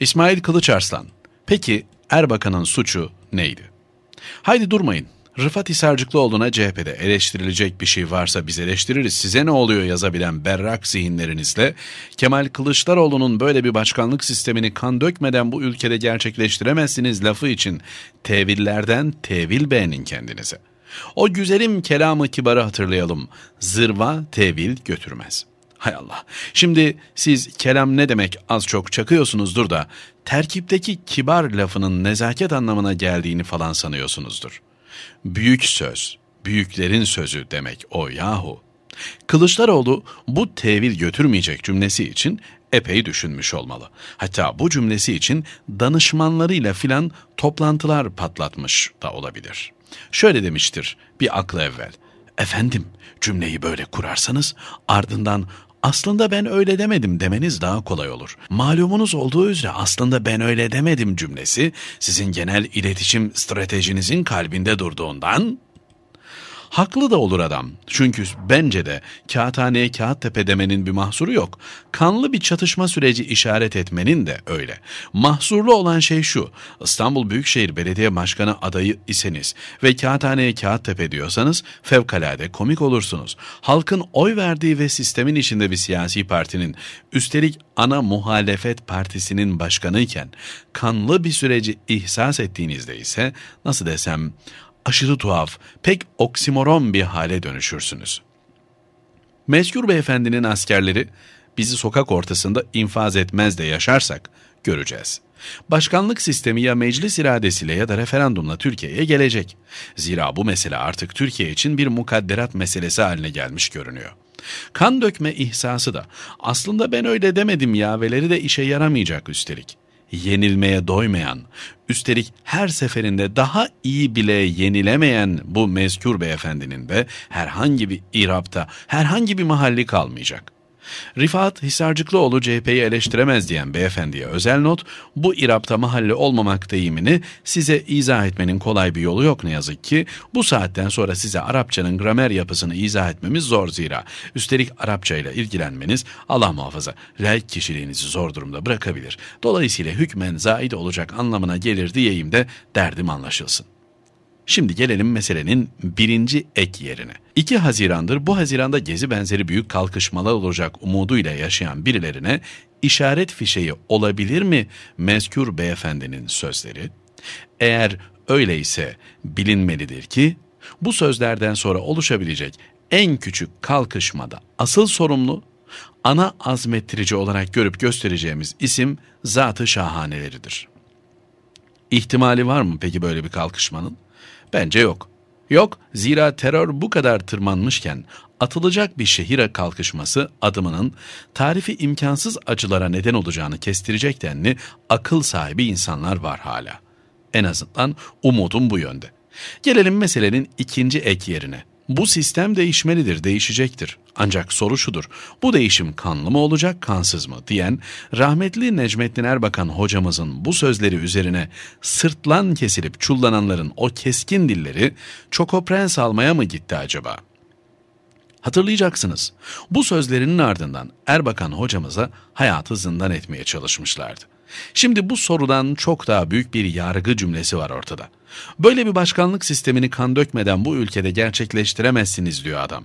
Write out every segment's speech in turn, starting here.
İsmail Kılıçarslan, peki Erbakan'ın suçu neydi? Haydi durmayın. Rıfat Hisarcıklıoğlu'na CHP'de eleştirilecek bir şey varsa biz eleştiririz. Size ne oluyor yazabilen berrak zihinlerinizle Kemal Kılıçdaroğlu'nun böyle bir başkanlık sistemini kan dökmeden bu ülkede gerçekleştiremezsiniz lafı için tevillerden tevil beğenin kendinize. O güzelim kelamı kibarı hatırlayalım. Zırva tevil götürmez.'' Hay Allah. Şimdi siz kelam ne demek az çok çakıyorsunuzdur da terkipteki kibar lafının nezaket anlamına geldiğini falan sanıyorsunuzdur. Büyük söz, büyüklerin sözü demek o yahu. Kılıçdaroğlu bu tevil götürmeyecek cümlesi için epey düşünmüş olmalı. Hatta bu cümlesi için danışmanlarıyla filan toplantılar patlatmış da olabilir. Şöyle demiştir bir aklı evvel. Efendim cümleyi böyle kurarsanız ardından aslında ben öyle demedim demeniz daha kolay olur. Malumunuz olduğu üzere aslında ben öyle demedim cümlesi sizin genel iletişim stratejinizin kalbinde durduğundan Haklı da olur adam. Çünkü bence de kağıthaneye kağıt tepe demenin bir mahsuru yok. Kanlı bir çatışma süreci işaret etmenin de öyle. Mahsurlu olan şey şu. İstanbul Büyükşehir Belediye Başkanı adayı iseniz ve kağıthaneye kağıt tepe diyorsanız fevkalade komik olursunuz. Halkın oy verdiği ve sistemin içinde bir siyasi partinin üstelik ana muhalefet partisinin başkanıyken kanlı bir süreci ihsas ettiğinizde ise nasıl desem aşırı tuhaf, pek oksimoron bir hale dönüşürsünüz. Mezkur beyefendinin askerleri bizi sokak ortasında infaz etmez de yaşarsak göreceğiz. Başkanlık sistemi ya meclis iradesiyle ya da referandumla Türkiye'ye gelecek. Zira bu mesele artık Türkiye için bir mukadderat meselesi haline gelmiş görünüyor. Kan dökme ihsası da aslında ben öyle demedim yaveleri de işe yaramayacak üstelik yenilmeye doymayan, üstelik her seferinde daha iyi bile yenilemeyen bu mezkur beyefendinin de herhangi bir irapta, herhangi bir mahalli kalmayacak. Rifat Hisarcıklıoğlu CHP'yi eleştiremez diyen beyefendiye özel not, bu irapta mahalle olmamak deyimini size izah etmenin kolay bir yolu yok ne yazık ki. Bu saatten sonra size Arapçanın gramer yapısını izah etmemiz zor zira. Üstelik Arapça ile ilgilenmeniz Allah muhafaza laik kişiliğinizi zor durumda bırakabilir. Dolayısıyla hükmen zaid olacak anlamına gelir diyeyim de derdim anlaşılsın. Şimdi gelelim meselenin birinci ek yerine. 2 Haziran'dır bu Haziran'da gezi benzeri büyük kalkışmalar olacak umuduyla yaşayan birilerine işaret fişeği olabilir mi mezkur beyefendinin sözleri? Eğer öyleyse bilinmelidir ki bu sözlerden sonra oluşabilecek en küçük kalkışmada asıl sorumlu ana azmettirici olarak görüp göstereceğimiz isim zatı şahaneleridir. İhtimali var mı peki böyle bir kalkışmanın? Bence yok. Yok, zira terör bu kadar tırmanmışken atılacak bir şehire kalkışması adımının tarifi imkansız acılara neden olacağını kestirecek denli akıl sahibi insanlar var hala. En azından umudum bu yönde. Gelelim meselenin ikinci ek yerine. Bu sistem değişmelidir, değişecektir. Ancak soru şudur, bu değişim kanlı mı olacak, kansız mı diyen rahmetli Necmettin Erbakan hocamızın bu sözleri üzerine sırtlan kesilip çullananların o keskin dilleri Çokoprens almaya mı gitti acaba? Hatırlayacaksınız, bu sözlerinin ardından Erbakan hocamıza hayatı zindan etmeye çalışmışlardı. Şimdi bu sorudan çok daha büyük bir yargı cümlesi var ortada. Böyle bir başkanlık sistemini kan dökmeden bu ülkede gerçekleştiremezsiniz diyor adam.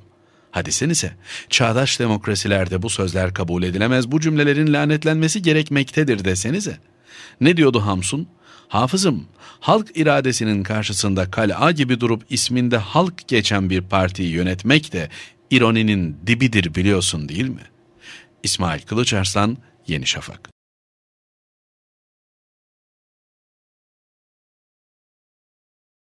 Hadisen ise çağdaş demokrasilerde bu sözler kabul edilemez, bu cümlelerin lanetlenmesi gerekmektedir desenize. Ne diyordu Hamsun? Hafızım, halk iradesinin karşısında kala gibi durup isminde halk geçen bir partiyi yönetmek de ironinin dibidir biliyorsun değil mi? İsmail Kılıçarslan, Yeni Şafak